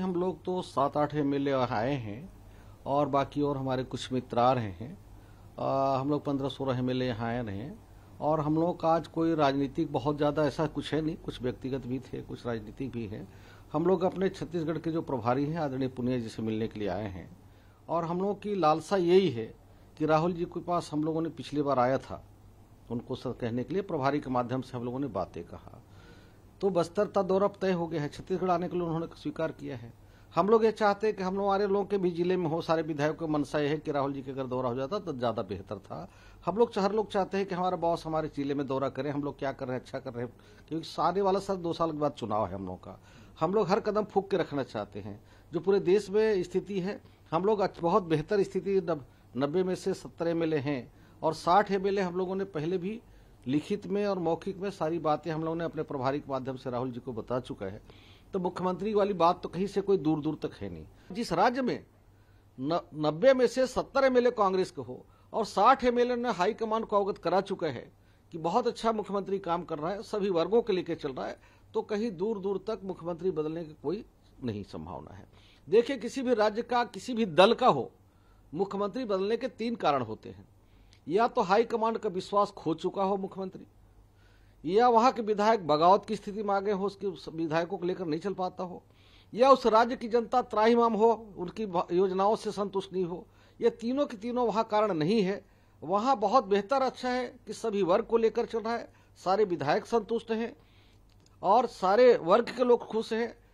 हम लोग तो सात आठ एमएलए आए हैं और बाकी और हमारे कुछ मित्र आ रहे हैं आ, हम लोग पंद्रह सोलह एम एल यहाँ आए रहे हैं और हम लोग का आज कोई राजनीतिक बहुत ज़्यादा ऐसा कुछ है नहीं कुछ व्यक्तिगत भी थे कुछ राजनीतिक भी है हम लोग अपने छत्तीसगढ़ के जो प्रभारी हैं आदरणीय पुनिया जी से मिलने के लिए आए हैं और हम लोगों की लालसा यही है कि राहुल जी के पास हम लोगों ने पिछली बार आया था उनको सर कहने के लिए प्रभारी के माध्यम से हम लोगों ने बातें कहा तो बस्तर का दौरा तय हो गया है छत्तीसगढ़ आने के लिए उन्होंने स्वीकार किया है हम लोग ये चाहते हैं कि हम हमारे लोगों के भी जिले में हो सारे विधायकों का मनसा यह है कि राहुल जी के अगर दौरा हो जाता तो ज़्यादा बेहतर था हम लोग हर लोग चाहते हैं कि हमारा बॉस हमारे जिले में दौरा करें हम लोग क्या कर रहे हैं अच्छा कर रहे हैं क्योंकि आने वाला सर दो साल के बाद चुनाव है हम लोग का हम लोग हर कदम फूक के रखना चाहते हैं जो पूरे देश में स्थिति है हम लोग बहुत बेहतर स्थिति नब्बे में से सत्तर एम हैं और साठ एम हम लोगों ने पहले भी लिखित में और मौखिक में सारी बातें हम लोगों ने अपने प्रभारी के माध्यम से राहुल जी को बता चुका है तो मुख्यमंत्री वाली बात तो कहीं से कोई दूर दूर तक है नहीं जिस राज्य में नब्बे में से सत्तर एमएलए कांग्रेस के हो और साठ एमएलए ने हाईकमान को अवगत करा चुका है कि बहुत अच्छा मुख्यमंत्री काम कर रहा है सभी वर्गों के लेके चल रहा है तो कहीं दूर दूर तक मुख्यमंत्री बदलने की कोई नहीं संभावना है देखिए किसी भी राज्य का किसी भी दल का हो मुख्यमंत्री बदलने के तीन कारण होते हैं या तो हाईकमांड का विश्वास खो चुका हो मुख्यमंत्री या वहां के विधायक बगावत की स्थिति में आ गए हो उसके विधायकों को लेकर नहीं चल पाता हो या उस राज्य की जनता त्राहीमाम हो उनकी योजनाओं से संतुष्ट नहीं हो ये तीनों के तीनों वहाँ कारण नहीं है वहाँ बहुत बेहतर अच्छा है कि सभी वर्ग को लेकर चल रहा है सारे विधायक संतुष्ट हैं और सारे वर्ग के लोग खुश हैं